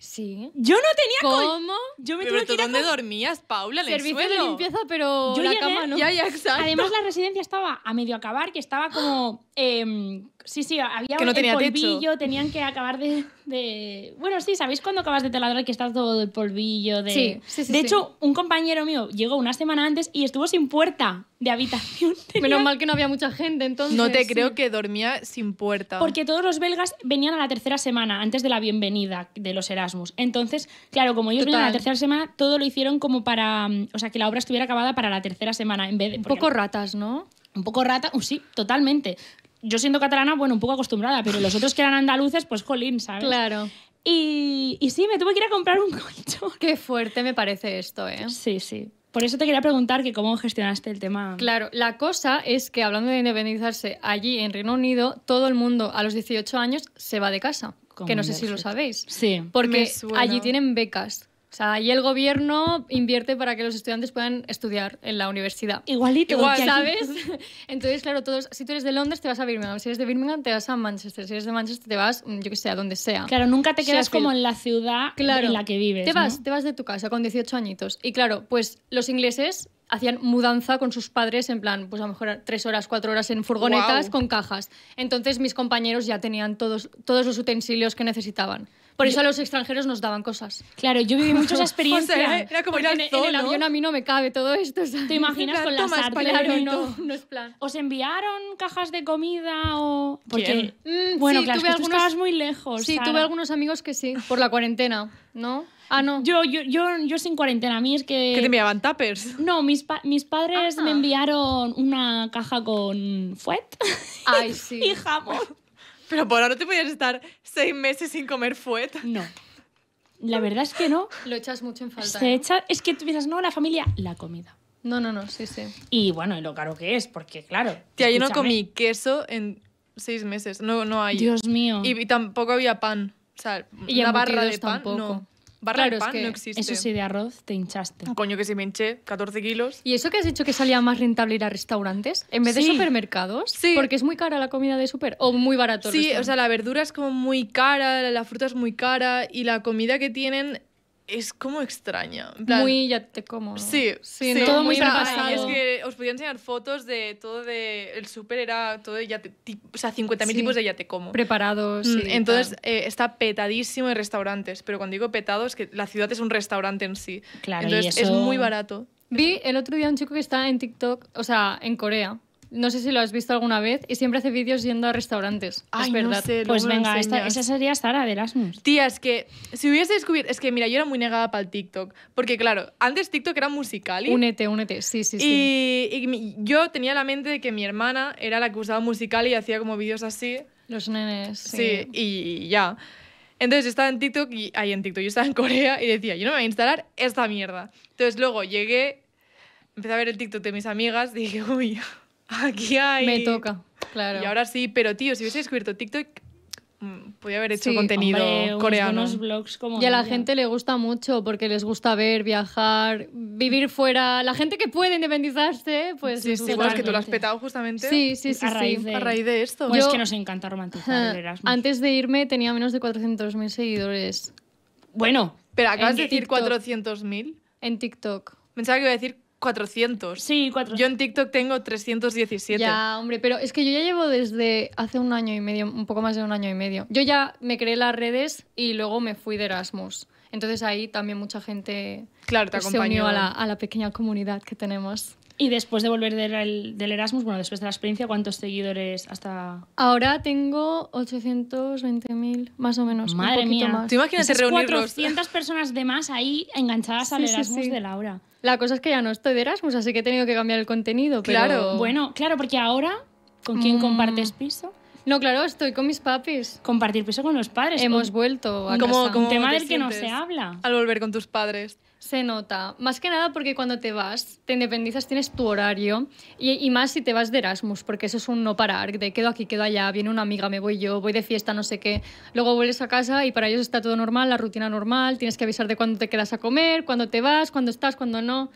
Sí. Yo no tenía ¿Cómo? ¿Pero tú dónde dormías, Paula? En Servicio de limpieza, pero la cama no. Ya, ya, exacto. Además, la residencia estaba a medio acabar, que estaba como... Em, Sí, sí, había que el polvillo, tenían que acabar de, Bueno, sí, ¿sabéis cuando acabas de taladrar que estás todo el polvillo? De... Sí, sí, sí De hecho, un compañero mío llegó una semana antes y estuvo sin puerta de habitación. Menos mal que no había mucha gente entonces. No te creo que dormía sin puerta. Porque todos los belgas venían a la tercera semana, antes de la bienvenida de los Erasmus. Entonces, claro, como ellos venían a la tercera semana, todo lo hicieron como para. Mm, o sea, que la obra estuviera acabada para la tercera semana. En vez de, Un poco ratas, ¿no? Un poco rata, uh, sí, totalmente yo siendo catalana, bueno, un poco acostumbrada, pero los otros que eran andaluces, pues jolín, ¿sabes? Claro. Y, y sí, me tuve que ir a comprar un coche. Qué fuerte me parece esto, ¿eh? Sí, sí. Por eso te quería preguntar que cómo gestionaste el tema. Claro, la cosa es que hablando de independizarse, allí en Reino Unido todo el mundo a los 18 años se va de casa, que no sé si lo sabéis. Sí. Porque allí tienen becas. O sea, ahí el gobierno invierte para que los estudiantes puedan estudiar en la universidad. Igualito. Igual, ¿sabes? Entonces, claro, si tú eres de Londres, te vas a Birmingham. Si eres de Birmingham, te vas a Manchester. Si eres de Manchester, te vas, mm, yo que sé, a donde sea. Claro, nunca te quedas como en la ciudad en la que vives. Te vas, te vas de tu casa con 18 añitos. Y claro, pues los ingleses hacían mudanza con sus padres en plan, pues a lo mejor tres horas, cuatro horas en furgonetas con cajas. Entonces mis compañeros ya tenían todos, todos los utensilios que necesitaban. Por eso a los extranjeros nos daban cosas. Claro, yo viví muchas experiencias. era como en, el avión a mí no me cabe todo esto. ¿Te imaginas con las no, ¿Os enviaron cajas de comida o...? Porque, mm, mm, bueno, tú estabas muy lejos. Sí, tuve algunos amigos que sí, por la cuarentena, ¿no? Ah, no. Yo, yo, yo, sin cuarentena. A mí es que. ¿Que te enviaban tuppers? No, mis, mis padres me ah. enviaron una caja con fuet. sí. y jamón. Pero por ahora te podías estar seis meses sin comer fuet. No. La verdad es que no. Lo echas mucho en falta. Se echa, es que tú piensas, no, la familia, la comida. No, no, no, sí, sí. Y bueno, y lo caro que es, porque claro. Tía, yo no comí queso en seis meses. No, no hay. Dios mío. Y, tampoco había pan. O sea, una barra de pan. Tampoco. No. Barra de pan no existe. Eso sí, de arroz te hinchaste. Ah, coño, que se me hinché 14 kilos. ¿Y eso que has dicho que salía más rentable ir a restaurantes en vez de supermercados? Sí. Porque es muy cara la comida de super o muy barato. Sí, o sea, la verdura es como muy cara, la fruta es muy cara y la comida que tienen es como extraña. muy ya como. Sí, todo muy Es que os podía enseñar fotos de todo de el súper era todo de ya o sea, 50.000 tipos de yate como. Preparados. Mm, entonces eh, está petadísimo de restaurantes, pero cuando digo petado es que la ciudad es un restaurante en sí. Claro, entonces es muy barato. Vi el otro día un chico que está en TikTok, o sea, en Corea, no sé si lo has visto alguna vez y siempre hace vídeos yendo a restaurantes. es verdad. pues venga, esa sería Sara de Erasmus. Tía, es que si hubiese descubierto. Es que mira, yo era muy negada para el TikTok. Porque claro, antes TikTok era musical. únete, únete, sí, sí, sí. Y, yo tenía la mente de que mi hermana era la que usaba musical y hacía como vídeos así. Los nenes. Sí, y ya. Entonces estaba en TikTok y ahí en TikTok, yo estaba en Corea y decía, yo no me voy a instalar esta mierda. Entonces luego llegué, empecé a ver el TikTok de mis amigas y dije, uy aquí hay... Me toca, claro. Y ahora sí, pero tío, si hubiese descubierto TikTok, mm, podía haber hecho contenido hombre, coreano. blogs como y a la gente le gusta mucho porque les gusta ver, viajar, vivir fuera. La gente que puede independizarse, pues. Sí, sí, es que tú lo has petado justamente. Sí, sí, sí. A raíz, De... esto. Pues es que nos encanta romantizar Erasmus. Antes de irme tenía menos de 400.000 seguidores. Bueno. Pero acabas de decir 400.000. En TikTok. Pensaba que iba a decir 400. Sí, 400. Yo en TikTok tengo 317. Ya, hombre, pero es que yo ya llevo desde hace un año y medio, un poco más de un año y medio. Yo ya me creé las redes y luego me fui de Erasmus. Entonces ahí también mucha gente claro, se unió a la, a la, pequeña comunidad que tenemos. Y después de volver del, del, Erasmus, bueno, después de la experiencia, ¿cuántos seguidores hasta...? Ahora tengo 820.000, más o menos. Madre un mía. Más. ¿Te imaginas reunirnos? 400 personas de más ahí enganchadas al Erasmus de Laura. La cosa es que ya no estoy de Erasmus, así que he tenido que cambiar el contenido. Pero... Claro. Bueno, claro, porque ahora, ¿con quién mm. compartes piso? No, claro, estoy con mis papis. Compartir piso con los padres. Hemos vuelto a como, casa. Como un tema del que no se habla. Al volver con tus padres. Se nota, más que nada porque cuando te vas, te independizas, tienes tu horario y, más si te vas de Erasmus, porque eso es un no parar, de quedo aquí, quedo allá, viene una amiga, me voy yo, voy de fiesta, no sé qué, luego vuelves a casa y para ellos está todo normal, la rutina normal, tienes que avisar de cuándo te quedas a comer, cuándo te vas, cuándo estás, cuándo no,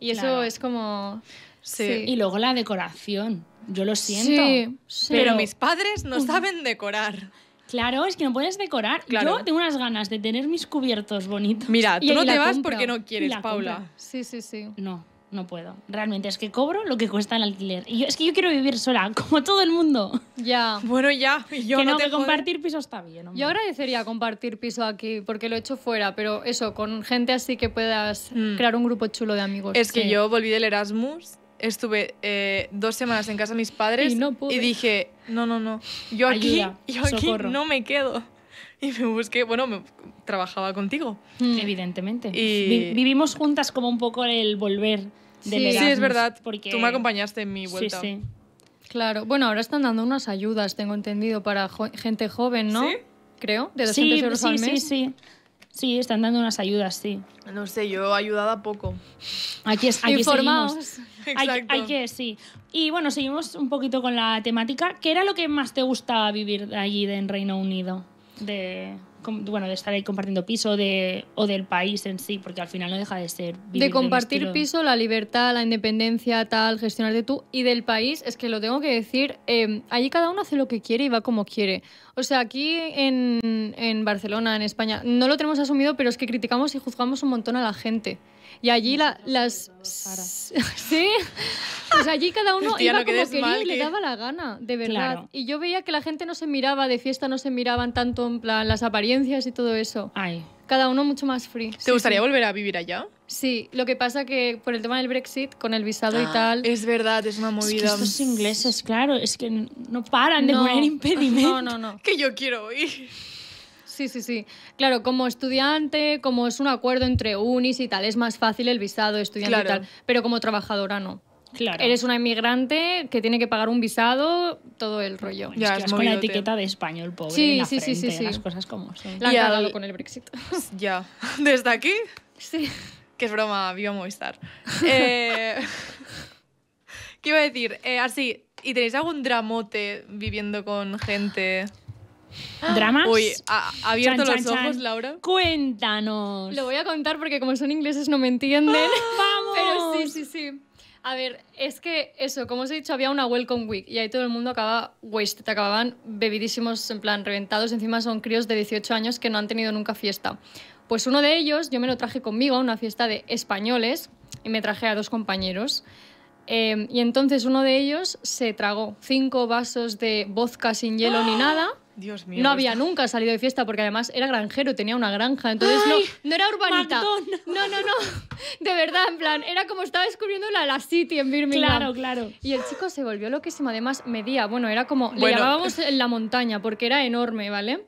y eso es como... Sí. Y luego la decoración, yo lo siento, pero mis padres no saben decorar. Claro, es que no puedes decorar. Claro. Yo tengo unas ganas de tener mis cubiertos bonitos. Mira, tú no te vas porque no quieres, Paula. Sí, sí, sí. No, no puedo. Realmente es que cobro lo que cuesta el alquiler. Y es que yo quiero vivir sola, como todo el mundo. Ya. Bueno, ya. Yo que no, te que compartir piso está bien. Yo agradecería compartir piso aquí, porque lo he hecho fuera, pero eso, con gente así que puedas mm. crear un grupo chulo de amigos. Es que yo volví del Erasmus estuve eh, dos semanas en casa de mis padres y, dije, no, no, no, yo aquí, yo aquí no me quedo. Y me busqué, bueno, me, trabajaba contigo. Hmm. Evidentemente. Y... vivimos juntas como un poco el volver de sí. sí, es verdad, porque tú me acompañaste en mi vuelta. Sí, sí. Claro, bueno, ahora están dando unas ayudas, tengo entendido, para gente joven, ¿no? Creo, de 200 sí, euros al Sí, sí, sí. Sí, están dando unas ayudas, sí. No sé, yo ayudada poco. Aquí, es, aquí hay, que, sí. Y bueno, seguimos un poquito con la temática. ¿Qué era lo que más te gustaba vivir allí en Reino Unido? De, bueno, de estar ahí compartiendo piso de, o del país en sí, porque al final no deja de ser. Vivir de compartir piso, la libertad, la independencia, tal, gestionar de tú. Y del país, es que lo tengo que decir, em, allí cada uno hace lo que quiere y va como quiere. O sea, aquí en, en Barcelona, en España, no lo tenemos asumido, pero es que criticamos y juzgamos un montón a la gente. Y allí las... ¿Sí? Pues allí cada uno iba como quería le daba la gana, de verdad. Y yo veía que la gente no se miraba, de fiesta no se miraban tanto en plan las apariencias y todo eso. Ay. Cada uno mucho más free. ¿Te gustaría volver a vivir allá? Sí, lo que pasa que por el tema del Brexit, con el visado y ah, tal... Es verdad, es una Es que movida. estos ingleses, claro, es que no paran de poner impedimentos. No, no, no. Que yo quiero ir. Sí, sí, sí. Claro, como estudiante, como es un acuerdo entre unis y tal, es más fácil el visado estudiante y tal, pero como trabajadora no. Claro. Eres una inmigrante que tiene que pagar un visado, todo el pues rollo. ya, es que con la etiqueta de español, pobre. Sí, sí, sí, Las cosas como La con el Brexit. Ya. ¿Desde aquí? Sí. qué es broma, viva Movistar. Eh, ¿Qué iba a decir? Eh, así, ¿y tenéis algún dramote viviendo con gente? ¿Dramas? Uy, ha, abierto los ojos, Laura. Cuéntanos. Lo voy a contar porque como son ingleses no me entienden. ¡Vamos! Pero sí, sí, sí. A ver, es que eso, como os he dicho, había una Welcome Week y ahí todo el mundo acaba waste, te acababan bebidísimos, en plan, reventados. Encima son críos de 18 años que no han tenido nunca fiesta. Pues uno de ellos, yo me lo traje conmigo a una fiesta de españoles y me traje a dos compañeros. Em, y entonces uno de ellos se tragó cinco vasos de vodka sin hielo ni nada. Dios mío. No pues había nunca salido de fiesta porque además era granjero, tenía una granja, entonces no, no era urbanita. No, no, no. De verdad, en plan, era como estaba descubriendo la, la City en Birmingham. Claro, claro. Y el chico se volvió loquísimo, además medía, bueno, era como, le llamábamos la montaña porque era enorme, ¿vale?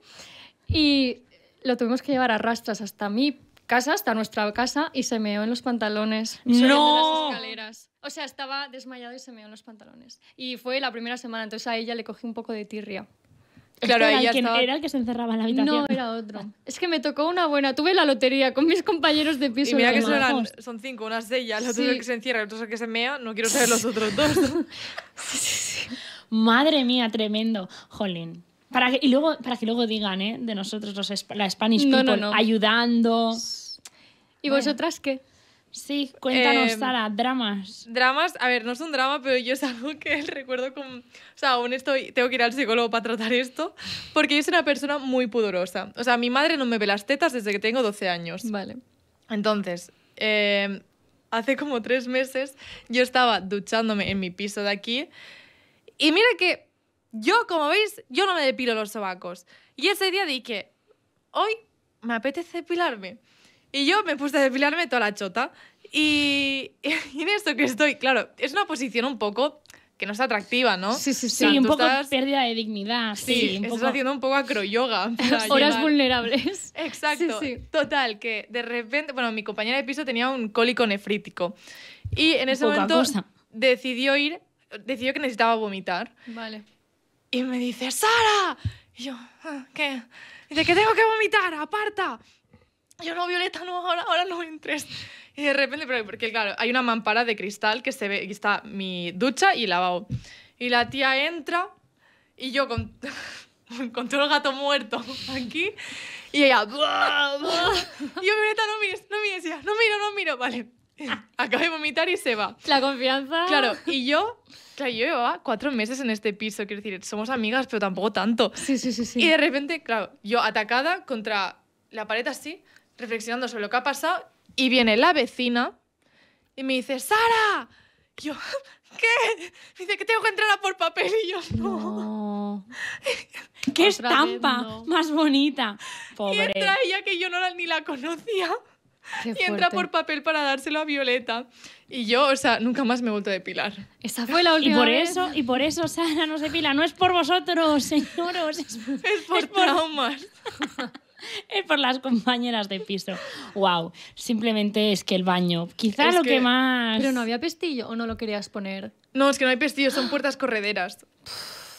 Y lo tuvimos que llevar a rastras hasta mi casa, hasta nuestra casa, y se meó en los pantalones. No. Las escaleras. O sea, estaba desmayado y se meó en los pantalones. Y fue la primera semana, entonces a ella le cogí un poco de tirria. Claro, era, el que, se encerraba en la habitación. No, era otro. Es que me tocó una buena. Tuve la lotería con mis compañeros de piso. Y mira que son cinco, unas de ellas, el otro el que se encierra, el otro el que se mea. No quiero saber los otros dos. sí, sí, Madre mía, tremendo. Jolín. Para que, y luego, para que luego digan, ¿eh? De nosotros los, la Spanish people ayudando. ¿Y vosotras qué? Sí, cuéntanos, em, Sara, dramas. Dramas, a ver, no es un drama, pero yo es algo que recuerdo como... O sea, aún estoy, tengo que ir al psicólogo para tratar esto, porque yo soy una persona muy pudorosa. O sea, mi madre no me ve las tetas desde que tengo 12 años. Vale. Entonces, em, hace como tres meses yo estaba duchándome en mi piso de aquí y mira que yo, como veis, yo no me depilo los sobacos. Y ese día dije, hoy me apetece depilarme. Y yo me puse a depilarme toda la chota. Y, en esto que estoy, claro, es una posición un poco que no es atractiva, ¿no? Sí, sí, sí. un poco pérdida de dignidad. Sí, un estás poco... haciendo un poco acroyoga. Horas vulnerables. Exacto. Sí, Total, que de repente, bueno, mi compañera de piso tenía un cólico nefrítico. Y en ese momento decidió ir, decidió que necesitaba vomitar. Vale. Y me dice, Sara. Y yo, ah, ¿qué? dice que tengo que vomitar, aparta yo no, Violeta, no, ahora, ahora no entres. Y de repente, porque claro, hay una mampara de cristal que se ve, está mi ducha y lavabo. Y la tía entra y yo con, con todo el gato muerto aquí y ella... Y yo, Violeta, no mires, no mires, ya, no miro, no miro, vale. Acaba de vomitar y se va. La confianza. Claro, y yo, claro, yo llevaba cuatro meses en este piso, quiero decir, somos amigas, pero tampoco tanto. Sí, sí, sí, sí. Y de repente, claro, yo atacada contra la pared así, reflexionando sobre lo que ha pasado y viene la vecina y me dice, Sara. yo, ¿qué? dice que tengo que entrar a por papel y yo no. ¡Qué estampa más bonita! Y entra ella que yo no ni la conocía. y entra por papel para dárselo a Violeta. Y yo, o sea, nunca más me he vuelto a depilar. Esa fue la última y por Eso, y por eso Sara no se pila No es por vosotros, señores! Es, por es es por las compañeras de piso. Wow, simplemente es que el baño, Quizás lo que... más. Pero no había pestillo o no lo querías poner. No, es que no hay pestillo, son puertas correderas.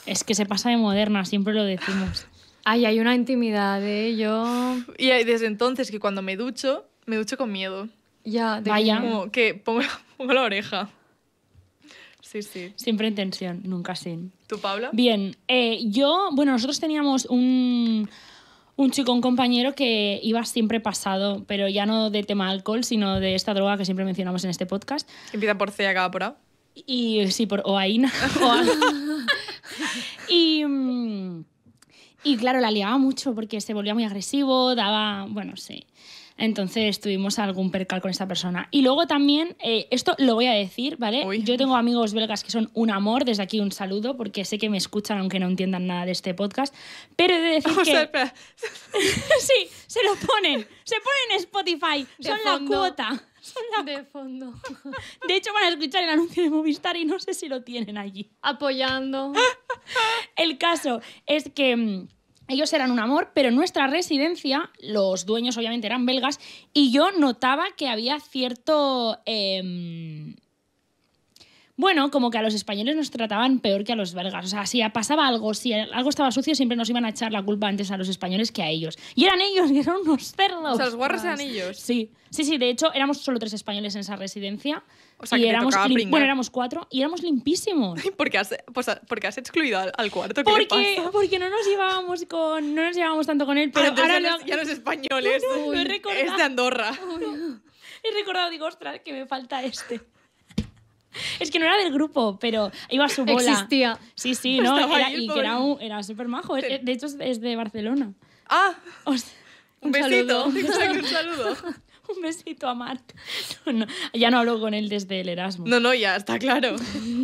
Es que se pasa de moderna, siempre lo decimos. Ay, hay una intimidad de ¿eh? Y desde entonces que cuando me ducho, me ducho con miedo. Ya, de que pongo, la oreja. Sí, sí. Siempre en tensión, nunca sin. ¿Tú, Paula? Bien, eh, yo, bueno, nosotros teníamos un, un chico, un compañero que iba siempre pasado, pero ya no de tema alcohol, sino de esta droga que siempre mencionamos en este podcast. empieza por C y acaba por A. Y sí, por oaina y, mm, y claro, la liaba mucho porque se volvía muy agresivo, daba, bueno, sí. Entonces tuvimos algún percal con esta persona. Y luego también, eh, esto lo voy a decir, ¿vale? Yo tengo amigos belgas que son un amor, desde aquí un saludo, porque sé que me escuchan aunque no entiendan nada de este podcast, pero he de decir que... sí, se lo ponen, se ponen Spotify, son la cuota. Son la... De fondo. De hecho, van a escuchar el anuncio de Movistar y no sé si lo tienen allí. Apoyando. El caso es que mm, ellos eran un amor, pero en nuestra residencia, los dueños obviamente eran belgas, y yo notaba que había cierto... Em, bueno, como que a los españoles nos trataban peor que a los belgas. O sea, si pasaba algo, si algo estaba sucio, siempre nos iban a echar la culpa antes a los españoles que a ellos. Y eran ellos, eran unos cerdos. O sea, los guarros eran ellos. Sí, sí, sí. De hecho, éramos solo tres españoles en esa residencia. O sea, y éramos bueno, éramos cuatro y éramos limpísimos. ¿Por qué pues, porque has excluido al, cuarto? porque, no nos llevábamos con no nos llevábamos tanto con él, pero ahora ya, los españoles. es de Andorra. he recordado, digo, ostras, que me falta este. Es que no era del grupo, pero iba a su bola. Existía. Sí, sí, no, y que era, era súper majo. Eh, de hecho, es de Barcelona. ¡Ah! un, besito. un saludo. un besito a Marc. No, ya no hablo con él desde el Erasmus. No, no, ya está claro.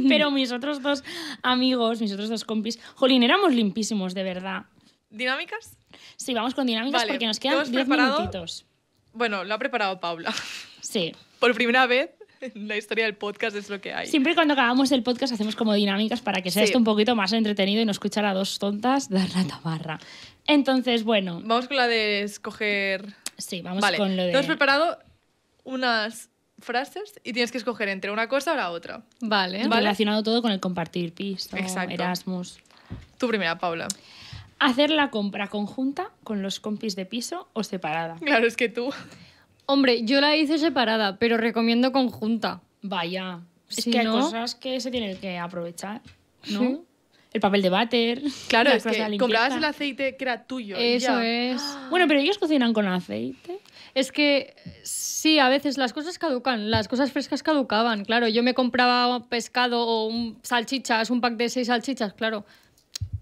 Pero mis otros dos amigos, mis otros dos compis, jolín, éramos limpísimos, de verdad. ¿Dinámicas? Sí, vamos con dinámicas porque nos quedan 10 minutitos. Bueno, lo ha preparado Paula. Sí. Por primera vez la historia del podcast es lo que hay. Siempre cuando acabamos el podcast hacemos como dinámicas para que sea esto un poquito más entretenido y no escuchar a dos tontas dar la tabarra. Entonces, bueno. Vamos con la de escoger. Sí, vamos con lo de. Te has preparado unas frases y tienes que escoger entre una cosa o la otra. Vale. Relacionado todo con el compartir piso, Erasmus. Tu primera, Paula. Hacer la compra conjunta con los compis de piso o separada. Claro, es que tú. Hombre, yo la hice separada, pero recomiendo conjunta. Vaya. Es que hay cosas que se tienen que aprovechar, ¿no? El papel de váter. Claro, que comprabas el aceite que era tuyo. Eso es. Bueno, pero ellos cocinan con aceite. Es que sí, a veces las cosas caducan, las cosas frescas caducaban. Claro, yo me compraba pescado o salchichas, un pack de seis salchichas, claro,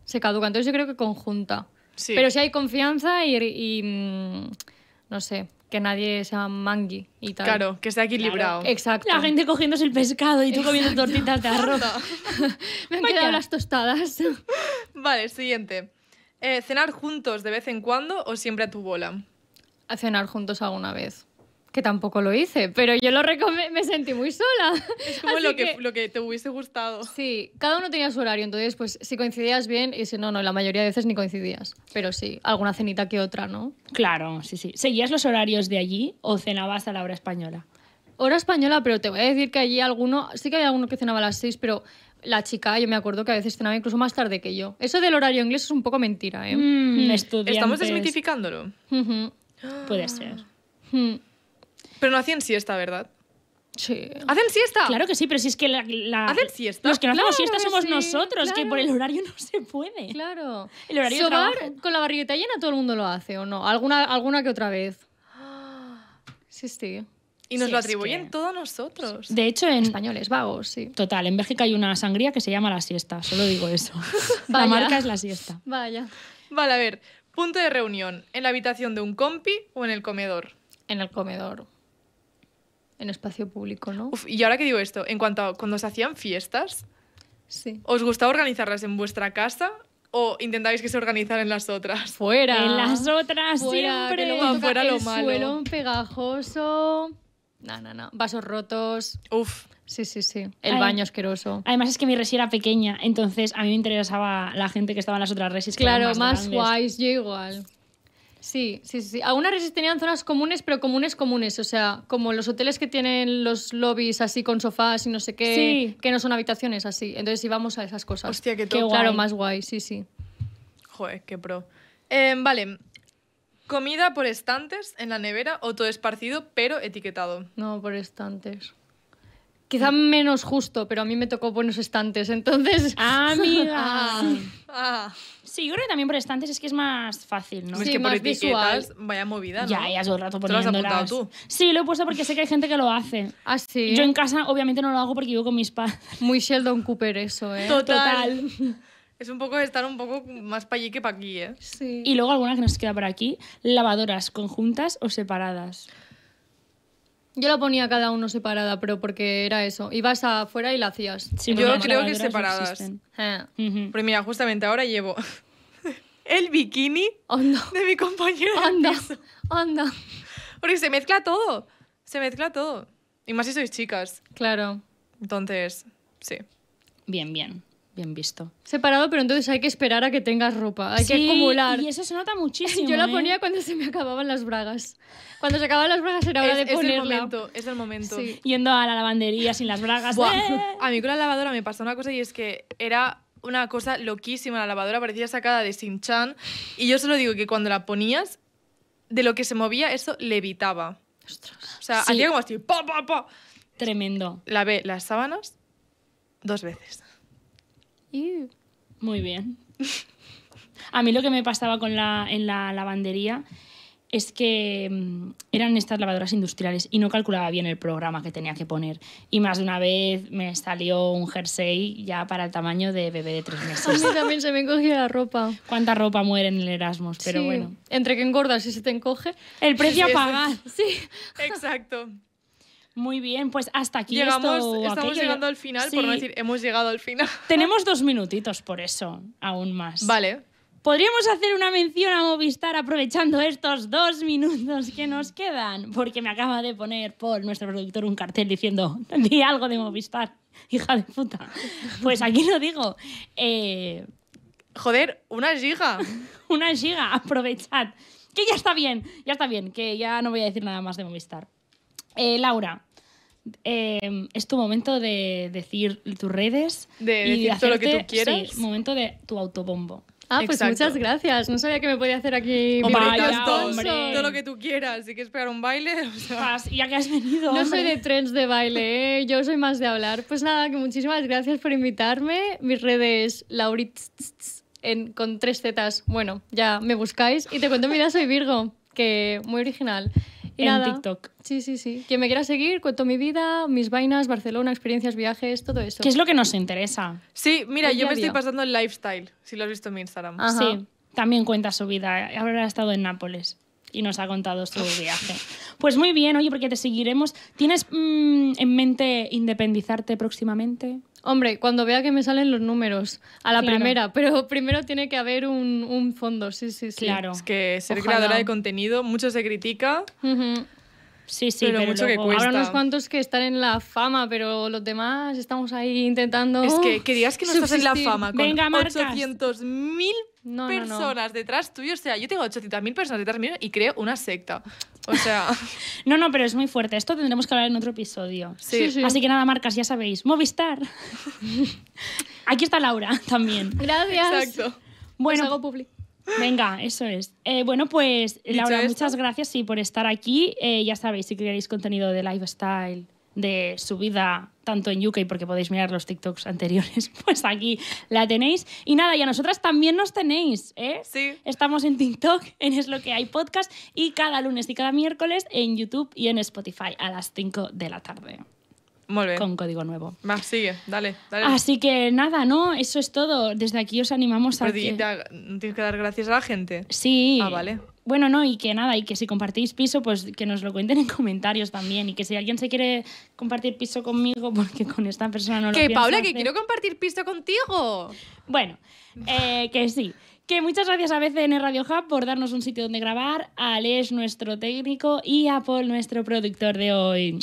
se caduca. Entonces yo creo que conjunta. Pero si hay confianza y mm, no sé, que nadie sea mangui y tal. Claro, que sea equilibrado. exacto. La gente cogiéndose el pescado y tú comiendo tortitas de arroz. Me han las tostadas. vale, siguiente. Eh, ¿Cenar juntos de vez en cuando o siempre a tu bola? A cenar juntos alguna vez que tampoco lo hice, pero yo lo me sentí muy sola. Es como lo que, lo que te hubiese gustado. Sí, cada uno tenía su horario, entonces pues si coincidías bien y si no, no, la mayoría de veces ni coincidías, pero sí, alguna cenita que otra, ¿no? Claro, sí, sí. ¿Seguías los horarios de allí o cenabas a la hora española? Hora española, pero te voy a decir que allí alguno, sí que había alguno que cenaba a las seis, pero la chica, yo me acuerdo que a veces cenaba incluso más tarde que yo. Eso del horario inglés es un poco mentira, ¿eh? Mm, mm. Estamos desmitificándolo. Puede ser. Mm. Pero no hacían siesta, ¿verdad? Sí. ¿Hacen siesta? Claro que sí, pero si es que la, ¿Hacen siesta? los que no hacemos siesta somos nosotros, que por el horario no se puede. Claro. El horario de trabajo. con la barrigueta llena todo el mundo lo hace, ¿o no? Alguna, alguna que otra vez. Sí, sí. Y nos lo atribuyen todos nosotros. De hecho, en Españoles, vagos, sí. total, en Bélgica hay una sangría que se llama la siesta, solo digo eso. la marca es la siesta. Vaya. Vale, a ver. Punto de reunión. ¿En la habitación de un compi o en el comedor? En el comedor. En espacio público, ¿no? y ahora que digo esto, en cuanto a cuando se hacían fiestas, sí. ¿os gustaba organizarlas en vuestra casa o intentabais que se organizaran en las otras? Fuera. En las otras fuera, siempre. Que no fuera lo el malo. Suelo pegajoso. No, no, no. Vasos rotos. Uf. Sí, sí, sí. El baño asqueroso. Además es que mi resi era pequeña, entonces a mí me interesaba la gente que estaba en las otras resis. Claro, más, más guays, yo igual. Sí, sí, sí. Algunas reses tenían zonas comunes, pero comunes comunes, o sea, como los hoteles que tienen los lobbies así con sofás y no sé qué, que no son habitaciones así. Entonces íbamos a esas cosas. Hostia, qué, qué Claro, más guay, sí, sí. Joder, qué pro. Em, vale, comida por estantes en la nevera o todo esparcido pero etiquetado. No, por estantes. Quizá menos justo, pero a mí me tocó buenos estantes, entonces... Ah, ¡Amiga! Ah. Sí, yo creo que también por estantes es que es más fácil, ¿no? Sí, es que por visual. vaya movida, ¿no? Ya, ya todo rato ¿Te lo has tú? Sí, lo he puesto porque sé que hay gente que lo hace. Ah, sí? Yo en casa obviamente no lo hago porque vivo con mis padres. Muy Sheldon Cooper eso, ¿eh? Total. Es un poco estar un poco más para allí que para aquí, ¿eh? Sí. Y luego alguna que nos queda por aquí, lavadoras conjuntas o separadas. Yo la ponía cada uno separada, pero porque era eso. Ibas afuera y la hacías. yo creo que separadas. Ah. Eh. Pero mira, justamente ahora llevo el bikini de mi compañera. Anda, anda. Porque se mezcla todo. Se mezcla todo. Y más si sois chicas. Claro. Entonces, sí. Bien, bien bien visto. Separado, pero entonces hay que esperar a que tengas ropa, hay que acumular. Y eso se nota muchísimo. Yo la ¿eh? ponía cuando se me acababan las bragas. Cuando se acababan las bragas era hora de ponerla. Es el momento, es el momento. Yendo a la lavandería sin las bragas. ¿eh? A mí con la lavadora me pasó una cosa y es que era una cosa loquísima la lavadora, parecía sacada de Sinchan y yo solo digo que cuando la ponías de lo que se movía eso levitaba. Ostras. O sea, sí. como así, Tremendo. Lavé las sábanas dos veces. Muy bien. A mí lo que me pasaba con la, en la lavandería es que mm, eran estas lavadoras industriales y no calculaba bien el programa que tenía que poner. Y más de una vez me salió un jersey ya para el tamaño de bebé de tres meses. A también se me encogió la ropa. ¿Cuánta ropa muere en el Erasmus? Pero bueno. Entre que engordas y se te encoge. El precio sí, pagar. Sí. Exacto. Muy bien, pues hasta aquí. Llegamos, estamos llegando al final, por no decir hemos llegado al final. Tenemos dos minutitos por eso, aún más. Vale. Podríamos hacer una mención a Movistar aprovechando estos dos minutos que nos quedan, porque me acaba de poner por nuestro productor, un cartel diciendo, di algo de Movistar, hija de puta. Pues aquí lo digo. Eh, Joder, una giga. una giga, aprovechad. Que ya está bien, ya está bien, que ya no voy a decir nada más de Movistar. Eh, Laura, Em, es tu momento de decir tus redes. De decir todo lo que tú quieras. momento de tu autobombo. Ah, pues muchas gracias. No sabía que me podía hacer aquí bailes, todo, lo que tú quieras. y quieres pegar un baile, ya que has venido. No soy de trends de baile, ¿eh? yo soy más de hablar. Pues nada, que muchísimas gracias por invitarme. Mis redes Lauritz con tres zetas. Bueno, ya me buscáis y te cuento, mira, soy Virgo, que muy original en TikTok. Sí, sí, sí. Quien me quiera seguir, cuento mi vida, mis vainas, Barcelona, experiencias, viajes, todo eso. ¿Qué es lo que nos interesa? Sí, mira, yo me estoy pasando el lifestyle, si lo has visto en mi Instagram. Sí, también cuenta su vida. Ahora ha estado en Nápoles y nos ha contado su viaje. Pues muy bien, oye, porque te seguiremos. ¿Tienes mm, en mente independizarte próximamente? Hombre, cuando vea que me salen los números, a la primera, pero primero tiene que haber un, un, fondo, sí, sí, sí. Claro. Es que ser creadora de contenido, mucho se critica. Sí, sí, pero, pero mucho que cuesta. Habrá unos cuantos que están en la fama, pero los demás estamos ahí intentando. Es que, querías que no estás en la fama con 800.000 no, personas detrás tuyo. O sea, yo tengo 800.000 personas detrás mío y creo una secta. O sea. no, no, pero es muy fuerte. Esto tendremos que hablar en otro episodio. Sí, Así que nada, marcas, ya sabéis. Movistar. Aquí está Laura también. Gracias. Exacto. Bueno. Venga, eso es. Eh, bueno, pues Laura, muchas gracias por estar aquí. Eh, ya sabéis, si queréis contenido de lifestyle de su vida tanto en UK, porque podéis mirar los TikToks anteriores, pues aquí la tenéis. Y nada, y a nosotras también nos tenéis, ¿eh? Sí. Estamos en TikTok, en Es lo que hay podcast, y cada lunes y cada miércoles en YouTube y en Spotify a las 5 de la tarde. Muy bien. Con código nuevo. Más sigue, dale, dale. Así que nada, ¿no? Eso es todo. Desde aquí os animamos a. que... tienes que dar gracias a la gente. Sí. Ah, vale. Bueno, no, y que nada, y que si compartís piso, pues que nos lo cuenten en comentarios también. Y que si alguien se quiere compartir piso conmigo, porque con esta persona no lo Que Paula, que quiero compartir piso contigo. Bueno, eh, que sí. Que muchas gracias a BCN Radio Hub por darnos un sitio donde grabar, a Alex, nuestro técnico, y a Paul, nuestro productor de hoy.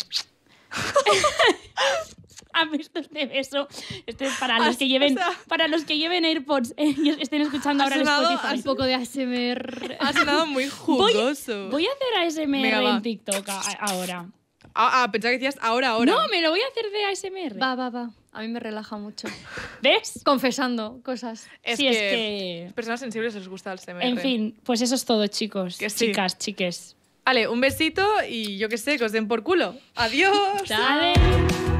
¿Han visto este beso? Este es para los que lleven, para los que lleven AirPods eh, y estén escuchando ahora sonado, Spotify. Un poco de ASMR. Ha sonado muy jugoso. Voy, a hacer ASMR en TikTok ahora. Ah, ah, pensaba que decías ahora, ahora. No, me lo voy a hacer de ASMR. Va, va, va. A mí me relaja mucho. ¿Ves? Confesando cosas. Es que es que... personas sensibles les gusta el ASMR. En ¿eh? fin, pues eso es todo, chicos. Chicas, chiques. Vale, un besito y yo qué sé, que os den por culo. Adiós. Chao.